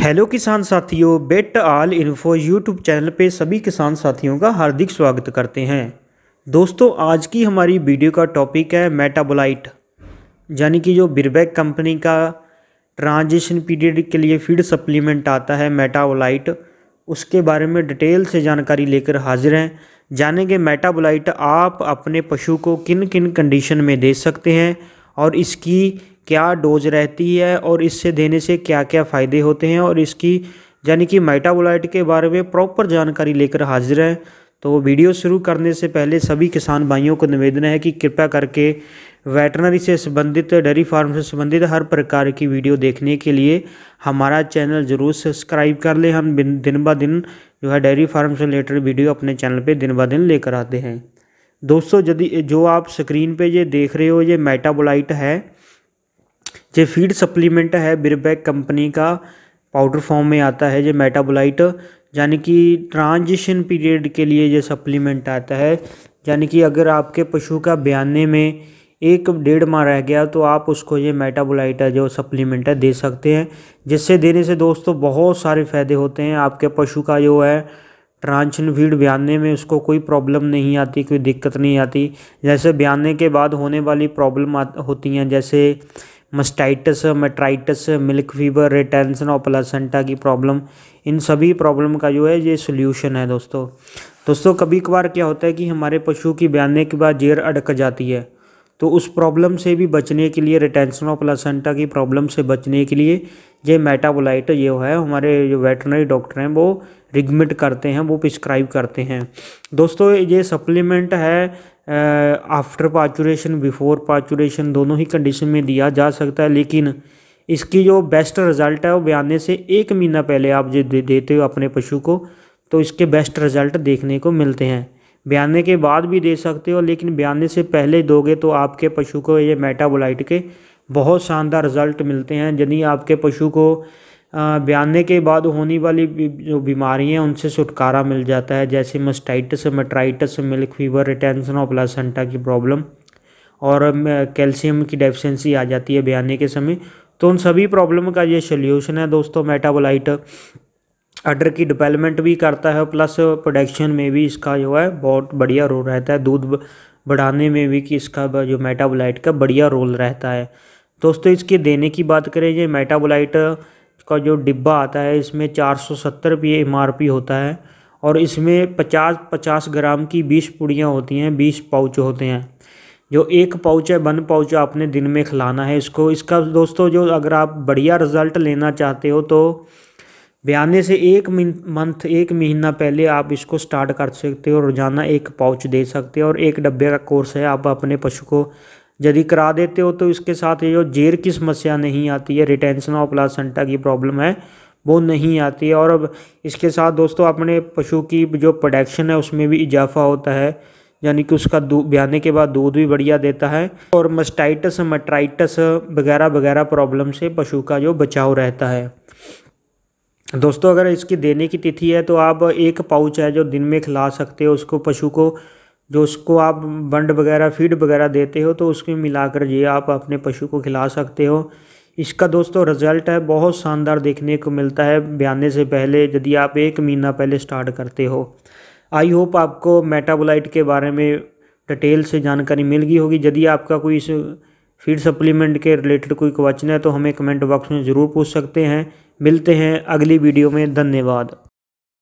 hello किसान साथियों vet all info YouTube channel पे सभी किसान साथियों का हार्दिक स्वागत करते हैं दोस्तों आज की हमारी वीडियो का टॉपिक है मेटाबोलाइट यानी कि जो बिरबैक कंपनी का ट्रांजिशन पीरियड के लिए फीड सप्लीमेंट आता है मेटाबोलाइट उसके बारे में डिटेल से जानकारी लेकर हाजिर हैं जानेंगे मेटाबोलाइट आप अपने पशु को किन किन कंडीशन में दे सकते हैं और इसकी क्या डोज रहती है और इससे देने से क्या क्या फ़ायदे होते हैं और इसकी यानी कि माइटाबोलाइट के बारे में प्रॉपर जानकारी लेकर हाजिर हैं तो वीडियो शुरू करने से पहले सभी किसान भाइयों को निवेदन है कि कृपया करके वेटनरी से संबंधित डेयरी फार्म से संबंधित हर प्रकार की वीडियो देखने के लिए हमारा चैनल ज़रूर सब्सक्राइब कर लें हम दिन ब दिन जो है डेयरी फार्म से रिलेटेड वीडियो अपने चैनल पे दिन ब दिन लेकर आते हैं दोस्तों यदि जो आप स्क्रीन पे ये देख रहे हो ये मेटाबोलाइट है ये फीड सप्लीमेंट है बिरबैक कंपनी का पाउडर फॉर्म में आता है ये मेटाबोलाइट यानी कि ट्रांजिशन पीरियड के लिए ये सप्लीमेंट आता है यानी कि अगर आपके पशु का बयाने में एक डेढ़ माह रह गया तो आप उसको ये मेटाबोलाइट है जो सप्लीमेंट है दे सकते हैं जिससे देने से दोस्तों बहुत सारे फ़ायदे होते हैं आपके पशु का जो है ट्रांशन फीड बयाने में उसको कोई प्रॉब्लम नहीं आती कोई दिक्कत नहीं आती जैसे बयाने के बाद होने वाली प्रॉब्लम होती हैं जैसे मस्टाइटस मेट्राइटस मिल्क फीवर रिटेंसन और प्लासेंटा की प्रॉब्लम इन सभी प्रॉब्लम का जो है ये सोल्यूशन है दोस्तों दोस्तों कभी कभार क्या होता है कि हमारे पशु की ब्याने के बाद जेर अड़क जाती है तो उस प्रॉब्लम से भी बचने के लिए रिटेंशन ऑफ प्लासेंटा की प्रॉब्लम से बचने के लिए ये मेटाबोलाइट ये है हमारे जो वेटनरी डॉक्टर हैं वो रिगमिट करते हैं वो प्रिस्क्राइब करते हैं दोस्तों ये सप्लीमेंट है आफ्टर पाचुरेशन बिफोर पाचुरेशन दोनों ही कंडीशन में दिया जा सकता है लेकिन इसकी जो बेस्ट रिज़ल्ट है वो बयाने से एक महीना पहले आप जो दे, देते हो अपने पशु को तो इसके बेस्ट रिज़ल्ट देखने को मिलते हैं बयाने के बाद भी दे सकते हो लेकिन बयाने से पहले दोगे तो आपके पशु को ये मेटाबोलाइट के बहुत शानदार रिज़ल्ट मिलते हैं यदि आपके पशु को ब्याने के बाद होने वाली जो हैं उनसे छुटकारा मिल जाता है जैसे mastitis metritis milk fever retention और प्लासेंटा की प्रॉब्लम और कैल्शियम की डेफिशिएंसी आ जाती है ब्याने के समय तो उन सभी प्रॉब्लम का ये सोल्यूशन है दोस्तों मेटाबोलाइट अडर की डिवेलपमेंट भी करता है प्लस प्रोडक्शन में भी इसका जो है बहुत बढ़िया रोल रहता है दूध बढ़ाने में भी कि इसका जो मेटाबोलाइट का बढ़िया रोल रहता है दोस्तों इसके देने की बात करें ये मेटाबोलाइट का जो डिब्बा आता है इसमें चार सौ सत्तर रुपये एम होता है और इसमें पचास पचास ग्राम की बीस पुड़ियाँ होती हैं बीस पाउच होते हैं जो एक पाउच है वन पाउच आपने दिन में खिलाना है इसको इसका दोस्तों जो अगर आप बढ़िया रिज़ल्ट लेना चाहते हो तो ब्याने से एक मंथ एक महीना पहले आप इसको स्टार्ट कर सकते हो रोज़ाना एक पाउच दे सकते हो और एक डब्बे का कोर्स है आप अपने पशु को यदि करा देते हो तो इसके साथ ये जो जेर की समस्या नहीं आती है रिटेंशन ऑफ प्लासेंटा की प्रॉब्लम है वो नहीं आती है और अब इसके साथ दोस्तों अपने पशु की जो प्रोडक्शन है उसमें भी इजाफा होता है यानी कि उसका दूध ब्याने के बाद दूध भी बढ़िया देता है और मस्टाइटस मट्राइटस वगैरह वगैरह प्रॉब्लम से पशु का जो बचाव रहता है दोस्तों अगर इसकी देने की तिथि है तो आप एक पाउच है जो दिन में खिला सकते हो उसको पशु को जो उसको आप बंड वगैरह फीड वगैरह देते हो तो उसमें मिलाकर ये आप अपने पशु को खिला सकते हो इसका दोस्तों रिज़ल्ट है बहुत शानदार देखने को मिलता है ब्याने से पहले यदि आप एक महीना पहले स्टार्ट करते हो आई होप आपको मेटाबोलाइट के बारे में डिटेल से जानकारी मिल गई होगी यदि आपका कोई इस फीड सप्लीमेंट के रिलेटेड कोई क्वेश्चन है तो हमें कमेंट बॉक्स में ज़रूर पूछ सकते हैं मिलते हैं अगली वीडियो में धन्यवाद